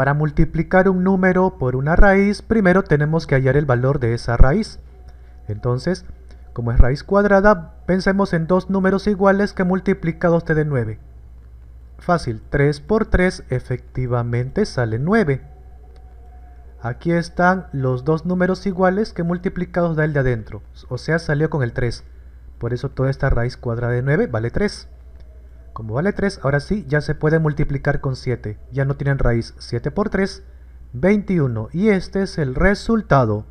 Para multiplicar un número por una raíz, primero tenemos que hallar el valor de esa raíz. Entonces, como es raíz cuadrada, pensemos en dos números iguales que multiplica 2t de 9. Fácil, 3 por 3 efectivamente sale 9. Aquí están los dos números iguales que multiplicados da el de adentro, o sea salió con el 3. Por eso toda esta raíz cuadrada de 9 vale 3. Como vale 3, ahora sí, ya se puede multiplicar con 7. Ya no tienen raíz. 7 por 3, 21. Y este es el resultado.